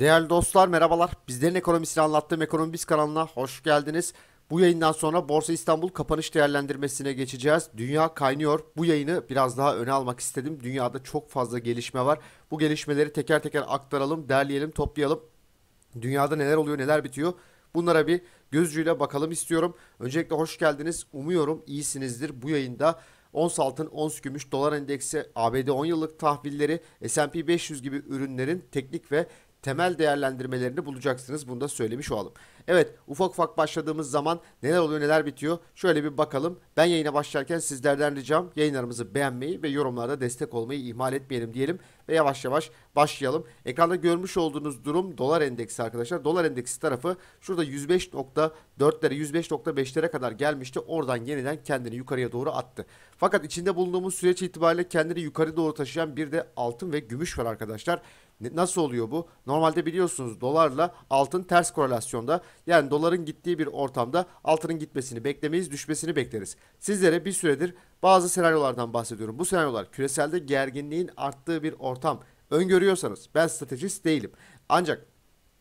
Değerli dostlar merhabalar. Bizlerin ekonomisini anlattığım Ekonomi Biz kanalına hoş geldiniz. Bu yayından sonra Borsa İstanbul kapanış değerlendirmesine geçeceğiz. Dünya kaynıyor. Bu yayını biraz daha öne almak istedim. Dünyada çok fazla gelişme var. Bu gelişmeleri teker teker aktaralım, derleyelim, toplayalım. Dünyada neler oluyor, neler bitiyor? Bunlara bir gözcüyle bakalım istiyorum. Öncelikle hoş geldiniz. Umuyorum iyisinizdir. Bu yayında ons altın, ons gümüş, dolar endeksi, ABD 10 yıllık tahvilleri, S&P 500 gibi ürünlerin teknik ve temel değerlendirmelerini bulacaksınız. Bunu da söylemiş olalım. Evet ufak ufak başladığımız zaman neler oluyor neler bitiyor şöyle bir bakalım. Ben yayına başlarken sizlerden ricam yayınlarımızı beğenmeyi ve yorumlarda destek olmayı ihmal etmeyelim diyelim ve yavaş yavaş başlayalım. Ekranda görmüş olduğunuz durum dolar endeksi arkadaşlar. Dolar endeksi tarafı şurada 105.4'lere 105.5'lere kadar gelmişti. Oradan yeniden kendini yukarıya doğru attı. Fakat içinde bulunduğumuz süreç itibariyle kendini yukarı doğru taşıyan bir de altın ve gümüş var arkadaşlar. Nasıl oluyor bu? Normalde biliyorsunuz dolarla altın ters korelasyonda. Yani doların gittiği bir ortamda altının gitmesini beklemeyiz, düşmesini bekleriz. Sizlere bir süredir bazı senaryolardan bahsediyorum. Bu senaryolar küreselde gerginliğin arttığı bir ortam öngörüyorsanız ben stratejist değilim. Ancak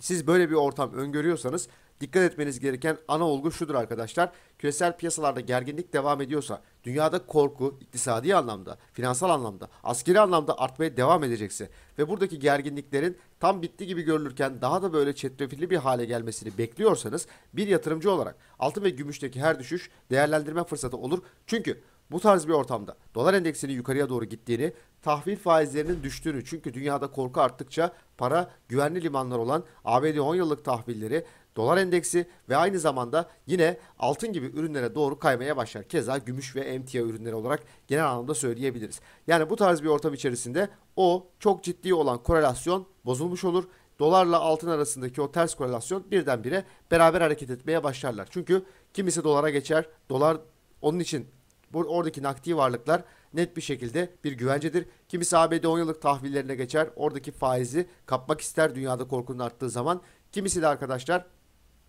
siz böyle bir ortam öngörüyorsanız Dikkat etmeniz gereken ana olgu şudur arkadaşlar. Küresel piyasalarda gerginlik devam ediyorsa, dünyada korku iktisadi anlamda, finansal anlamda, askeri anlamda artmaya devam edecekse ve buradaki gerginliklerin tam bitti gibi görülürken daha da böyle çetrefilli bir hale gelmesini bekliyorsanız bir yatırımcı olarak altın ve gümüşteki her düşüş değerlendirme fırsatı olur. Çünkü bu tarz bir ortamda dolar endeksinin yukarıya doğru gittiğini, tahvil faizlerinin düştüğünü çünkü dünyada korku arttıkça para güvenli limanlar olan ABD 10 yıllık tahvilleri dolar endeksi ve aynı zamanda yine altın gibi ürünlere doğru kaymaya başlar. Keza gümüş ve emtia ürünleri olarak genel anlamda söyleyebiliriz. Yani bu tarz bir ortam içerisinde o çok ciddi olan korelasyon bozulmuş olur dolarla altın arasındaki o ters korelasyon birdenbire beraber hareket etmeye başlarlar. Çünkü kimisi dolara geçer, dolar onun için oradaki nakdi varlıklar net bir şekilde bir güvencedir. Kimisi ABD 10 yıllık tahvillerine geçer, oradaki faizi kapmak ister dünyada korkunun arttığı zaman. Kimisi de arkadaşlar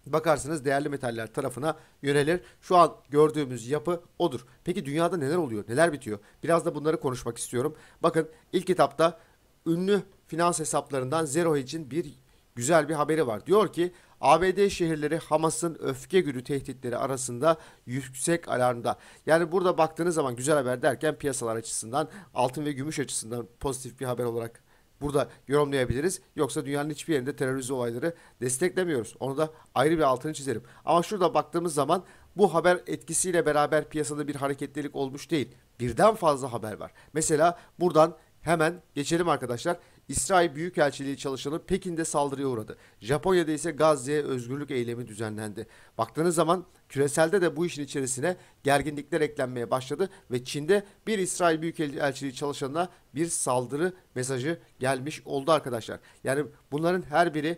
bakarsınız değerli metaller tarafına yönelir. Şu an gördüğümüz yapı odur. Peki dünyada neler oluyor? Neler bitiyor? Biraz da bunları konuşmak istiyorum. Bakın ilk etapta ünlü finans hesaplarından Zero için bir güzel bir haberi var. Diyor ki ABD şehirleri Hamas'ın öfke günü tehditleri arasında yüksek alarmda. Yani burada baktığınız zaman güzel haber derken piyasalar açısından altın ve gümüş açısından pozitif bir haber olarak burada yorumlayabiliriz. Yoksa dünyanın hiçbir yerinde terörizm olayları desteklemiyoruz. Onu da ayrı bir altını çizerim. Ama şurada baktığımız zaman bu haber etkisiyle beraber piyasada bir hareketlilik olmuş değil. Birden fazla haber var. Mesela buradan hemen geçelim arkadaşlar. İsrail Büyükelçiliği çalışanı Pekin'de saldırıya uğradı. Japonya'da ise Gazze'ye özgürlük eylemi düzenlendi. Baktığınız zaman küreselde de bu işin içerisine gerginlikler eklenmeye başladı ve Çin'de bir İsrail Büyükelçiliği çalışanına bir saldırı mesajı gelmiş oldu arkadaşlar. Yani bunların her biri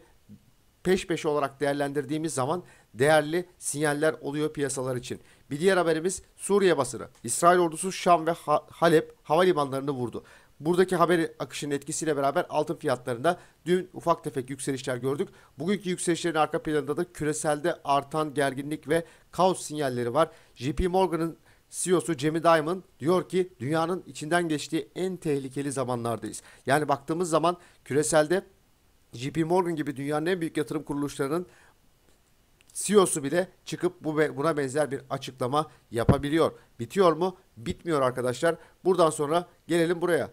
peş peşe olarak değerlendirdiğimiz zaman değerli sinyaller oluyor piyasalar için. Bir diğer haberimiz Suriye basını. İsrail ordusu Şam ve Halep havalimanlarını vurdu. Buradaki haber akışının etkisiyle beraber altın fiyatlarında dün ufak tefek yükselişler gördük. Bugünkü yükselişlerin arka planında da küreselde artan gerginlik ve kaos sinyalleri var. JP Morgan'ın CEO'su Jamie Dimon diyor ki dünyanın içinden geçtiği en tehlikeli zamanlardayız. Yani baktığımız zaman küreselde JP Morgan gibi dünyanın en büyük yatırım kuruluşlarının CEO'su bile çıkıp bu buna benzer bir açıklama yapabiliyor. Bitiyor mu? Bitmiyor arkadaşlar. Buradan sonra gelelim buraya.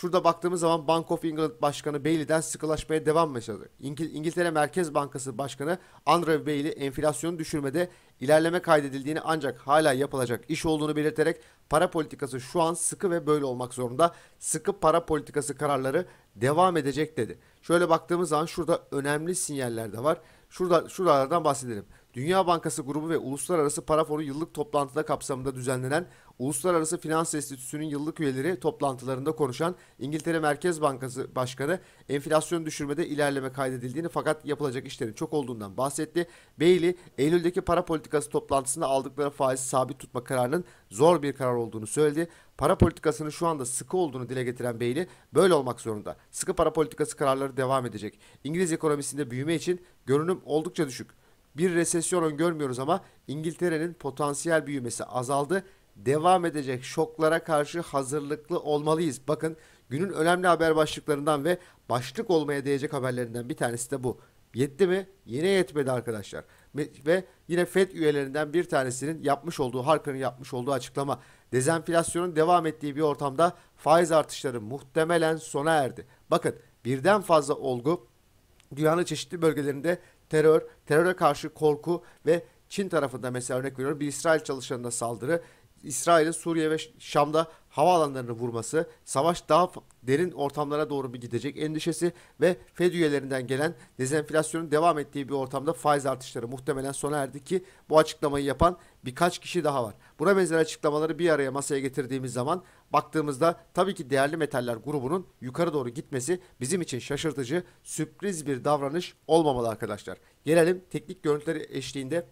Şurada baktığımız zaman Bank of England Başkanı Bailey'den sıkılaşmaya devam mesajı. İngil İngiltere Merkez Bankası Başkanı Andrew Bailey enflasyonu düşürmede ilerleme kaydedildiğini ancak hala yapılacak iş olduğunu belirterek para politikası şu an sıkı ve böyle olmak zorunda. Sıkı para politikası kararları devam edecek dedi. Şöyle baktığımız zaman şurada önemli sinyaller de var. Şurada şuralardan bahsedelim. Dünya Bankası grubu ve Uluslararası Para Fonu yıllık toplantıda kapsamında düzenlenen Uluslararası Finans Enstitüsü'nün yıllık üyeleri toplantılarında konuşan İngiltere Merkez Bankası Başkanı enflasyon düşürmede ilerleme kaydedildiğini fakat yapılacak işlerin çok olduğundan bahsetti. Bailey, Eylül'deki para politikası toplantısında aldıkları faizi sabit tutma kararının zor bir karar olduğunu söyledi. Para politikasının şu anda sıkı olduğunu dile getiren Bailey böyle olmak zorunda. Sıkı para politikası kararları devam edecek. İngiliz ekonomisinde büyüme için görünüm oldukça düşük. Bir resesyon öngörmüyoruz ama İngiltere'nin potansiyel büyümesi azaldı devam edecek şoklara karşı hazırlıklı olmalıyız. Bakın günün önemli haber başlıklarından ve başlık olmaya değecek haberlerinden bir tanesi de bu. Yetti mi? Yine yetmedi arkadaşlar. Ve yine FED üyelerinden bir tanesinin yapmış olduğu, Harker'ın yapmış olduğu açıklama. Dezenflasyonun devam ettiği bir ortamda faiz artışları muhtemelen sona erdi. Bakın birden fazla olgu dünyanın çeşitli bölgelerinde terör, teröre karşı korku ve Çin tarafında mesela örnek veriyorum bir İsrail çalışanına saldırı İsrail'in Suriye ve Şam'da havaalanlarını vurması, savaş daha derin ortamlara doğru bir gidecek endişesi ve Fed üyelerinden gelen dezenflasyonun devam ettiği bir ortamda faiz artışları muhtemelen sona erdi ki bu açıklamayı yapan birkaç kişi daha var. Buna benzer açıklamaları bir araya masaya getirdiğimiz zaman baktığımızda tabii ki değerli metaller grubunun yukarı doğru gitmesi bizim için şaşırtıcı, sürpriz bir davranış olmamalı arkadaşlar. Gelelim teknik görüntüleri eşliğinde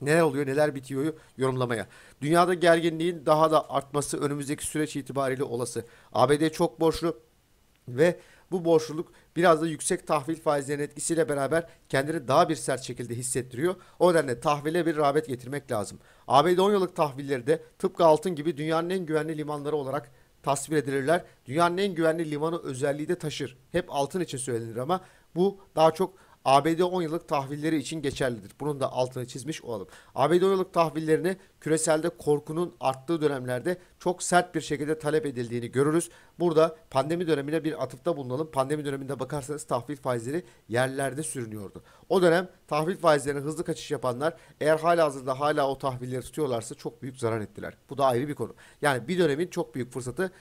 ne oluyor neler bitiyor yorumlamaya. Dünyada gerginliğin daha da artması önümüzdeki süreç itibariyle olası. ABD çok borçlu ve bu borçluluk biraz da yüksek tahvil faizlerinin etkisiyle beraber kendini daha bir sert şekilde hissettiriyor. O nedenle tahvile bir rağbet getirmek lazım. ABD 10 yıllık tahvilleri de tıpkı altın gibi dünyanın en güvenli limanları olarak tasvir edilirler. Dünyanın en güvenli limanı özelliği de taşır. Hep altın için söylenir ama bu daha çok ABD 10 yıllık tahvilleri için geçerlidir. Bunun da altını çizmiş olalım. ABD 10 yıllık tahvillerini küreselde korkunun arttığı dönemlerde çok sert bir şekilde talep edildiğini görürüz. Burada pandemi dönemine bir atıfta bulunalım. Pandemi döneminde bakarsanız tahvil faizleri yerlerde sürünüyordu. O dönem tahvil faizlerine hızlı kaçış yapanlar eğer hala hazırda hala o tahvilleri tutuyorlarsa çok büyük zarar ettiler. Bu da ayrı bir konu. Yani bir dönemin çok büyük fırsatı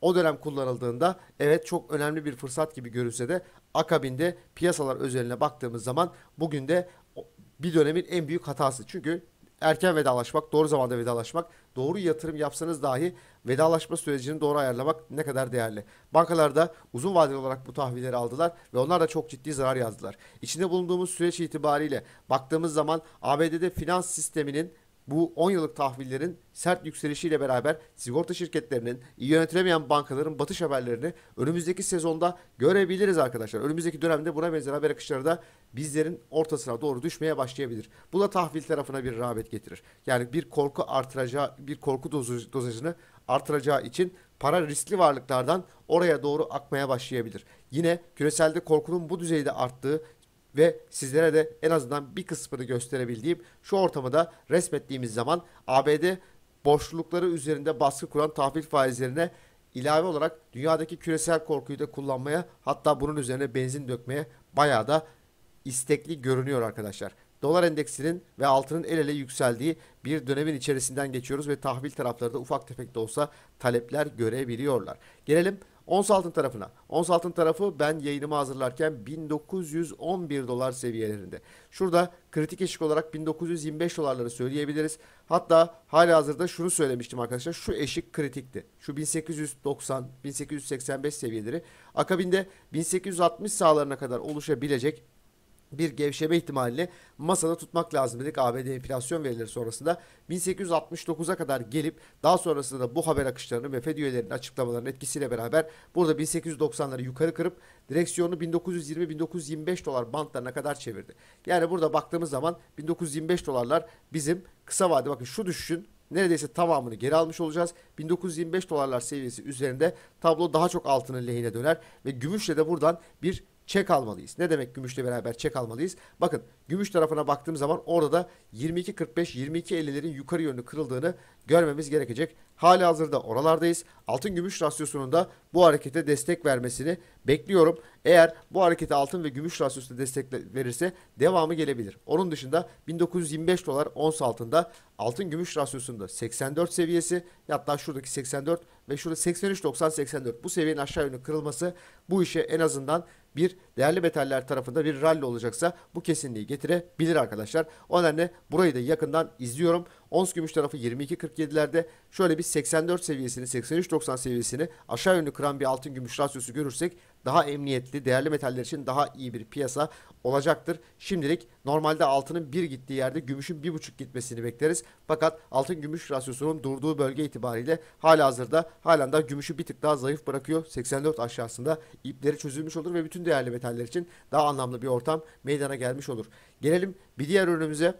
o dönem kullanıldığında evet çok önemli bir fırsat gibi görülse de akabinde piyasalar özeline baktığımız zaman bugün de bir dönemin en büyük hatası. Çünkü erken vedalaşmak, doğru zamanda vedalaşmak, doğru yatırım yapsanız dahi vedalaşma sürecini doğru ayarlamak ne kadar değerli. Bankalarda uzun vadeli olarak bu tahvilleri aldılar ve onlar da çok ciddi zarar yazdılar. İçinde bulunduğumuz süreç itibariyle baktığımız zaman ABD'de finans sisteminin bu 10 yıllık tahvillerin sert yükselişiyle beraber sigorta şirketlerinin, iyi yönetilemeyen bankaların batış haberlerini önümüzdeki sezonda görebiliriz arkadaşlar. Önümüzdeki dönemde buna benzer haber akışları da bizlerin ortasına doğru düşmeye başlayabilir. Bu da tahvil tarafına bir rağbet getirir. Yani bir korku artıracağı, bir korku dozu, dozajını artıracağı için para riskli varlıklardan oraya doğru akmaya başlayabilir. Yine küreselde korkunun bu düzeyde arttığı ve sizlere de en azından bir kısmını gösterebildiğim şu ortamı da resmettiğimiz zaman ABD borçlulukları üzerinde baskı kuran tahvil faizlerine ilave olarak dünyadaki küresel korkuyu da kullanmaya hatta bunun üzerine benzin dökmeye bayağı da istekli görünüyor arkadaşlar. Dolar endeksinin ve altının el ele yükseldiği bir dönemin içerisinden geçiyoruz ve tahvil tarafları da ufak tefek de olsa talepler görebiliyorlar. Gelelim Ons altın tarafına. Ons altın tarafı ben yayınımı hazırlarken 1911 dolar seviyelerinde. Şurada kritik eşik olarak 1925 dolarları söyleyebiliriz. Hatta hala hazırda şunu söylemiştim arkadaşlar. Şu eşik kritikti. Şu 1890-1885 seviyeleri. Akabinde 1860 sağlarına kadar oluşabilecek bir gevşeme ihtimalini masada tutmak lazım dedik ABD enflasyon verileri sonrasında. 1869'a kadar gelip daha sonrasında da bu haber akışlarının ve FED üyelerinin açıklamalarının etkisiyle beraber burada 1890'ları yukarı kırıp direksiyonu 1920-1925 dolar bantlarına kadar çevirdi. Yani burada baktığımız zaman 1925 dolarlar bizim kısa vade bakın şu düşüşün neredeyse tamamını geri almış olacağız. 1925 dolarlar seviyesi üzerinde tablo daha çok altının lehine döner ve gümüşle de buradan bir çek almalıyız. Ne demek gümüşle beraber çek almalıyız? Bakın gümüş tarafına baktığım zaman orada da 22.45-22.50'lerin yukarı yönlü kırıldığını görmemiz gerekecek. Hali hazırda oralardayız. Altın gümüş rasyosunun da bu harekete destek vermesini bekliyorum. Eğer bu harekete altın ve gümüş rasyosuna destek verirse devamı gelebilir. Onun dışında 1925 dolar ons altında altın gümüş rasyosunda 84 seviyesi hatta şuradaki 84 ve şurada 83.90-84 bu seviyenin aşağı yönlü kırılması bu işe en azından bir değerli metaller tarafında bir rally olacaksa bu kesinliği getirebilir arkadaşlar. O nedenle burayı da yakından izliyorum. Ons gümüş tarafı 22.47'lerde şöyle bir 84 seviyesini 83.90 seviyesini aşağı yönlü kıran bir altın gümüş rasyosu görürsek daha emniyetli, değerli metaller için daha iyi bir piyasa olacaktır. Şimdilik normalde altının bir gittiği yerde gümüşün bir buçuk gitmesini bekleriz. Fakat altın gümüş rasyosunun durduğu bölge itibariyle hala hazırda halen daha gümüşü bir tık daha zayıf bırakıyor. 84 aşağısında ipleri çözülmüş olur ve bütün değerli metaller için daha anlamlı bir ortam meydana gelmiş olur. Gelelim bir diğer ürünümüze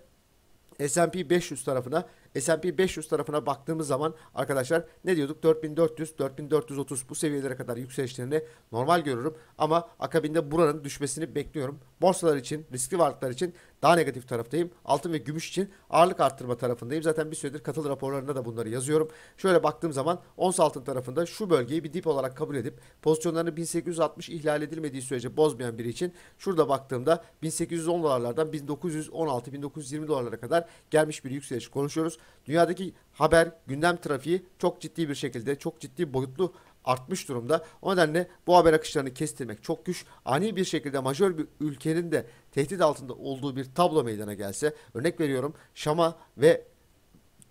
S&P 500 tarafına S&P 500 tarafına baktığımız zaman arkadaşlar ne diyorduk? 4400, 4430 bu seviyelere kadar yükselişlerini normal görürüm Ama akabinde buranın düşmesini bekliyorum. Borsalar için, riskli varlıklar için daha negatif taraftayım. Altın ve gümüş için ağırlık arttırma tarafındayım. Zaten bir süredir katıl raporlarında da bunları yazıyorum. Şöyle baktığım zaman ons altın tarafında şu bölgeyi bir dip olarak kabul edip pozisyonlarını 1860 ihlal edilmediği sürece bozmayan biri için şurada baktığımda 1810 dolarlardan 1916-1920 dolarlara kadar gelmiş bir yükseliş konuşuyoruz. Dünyadaki haber, gündem trafiği çok ciddi bir şekilde, çok ciddi boyutlu artmış durumda. O nedenle bu haber akışlarını kestirmek çok güç. Ani bir şekilde majör bir ülkenin de tehdit altında olduğu bir tablo meydana gelse örnek veriyorum Şam'a ve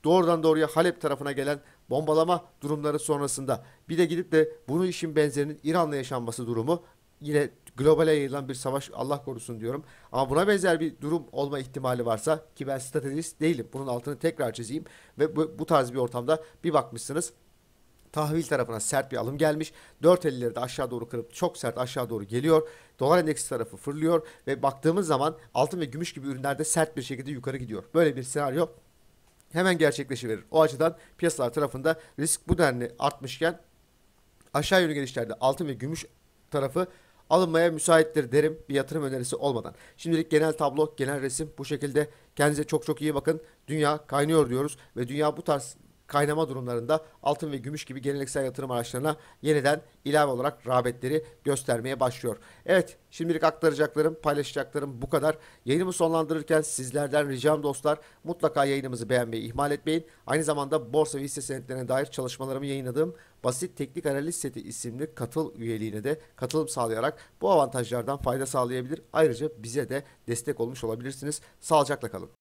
doğrudan doğruya Halep tarafına gelen bombalama durumları sonrasında bir de gidip de bunu işin benzerinin İran'la yaşanması durumu yine globale yayılan bir savaş Allah korusun diyorum. Ama buna benzer bir durum olma ihtimali varsa ki ben stratejist değilim. Bunun altını tekrar çizeyim ve bu, bu tarz bir ortamda bir bakmışsınız tahvil tarafına sert bir alım gelmiş. 4.50'leri de aşağı doğru kırıp çok sert aşağı doğru geliyor. Dolar endeksi tarafı fırlıyor ve baktığımız zaman altın ve gümüş gibi ürünlerde sert bir şekilde yukarı gidiyor. Böyle bir senaryo hemen gerçekleşiverir. O açıdan piyasalar tarafında risk bu denli artmışken aşağı yönlü gelişlerde altın ve gümüş tarafı alınmaya müsaittir derim bir yatırım önerisi olmadan. Şimdilik genel tablo, genel resim bu şekilde. Kendinize çok çok iyi bakın. Dünya kaynıyor diyoruz ve dünya bu tarz kaynama durumlarında altın ve gümüş gibi geleneksel yatırım araçlarına yeniden ilave olarak rağbetleri göstermeye başlıyor. Evet şimdilik aktaracaklarım, paylaşacaklarım bu kadar. Yayınımı sonlandırırken sizlerden ricam dostlar mutlaka yayınımızı beğenmeyi ihmal etmeyin. Aynı zamanda borsa ve hisse senetlerine dair çalışmalarımı yayınladığım Basit Teknik Analiz Seti isimli katıl üyeliğine de katılım sağlayarak bu avantajlardan fayda sağlayabilir. Ayrıca bize de destek olmuş olabilirsiniz. Sağlıcakla kalın.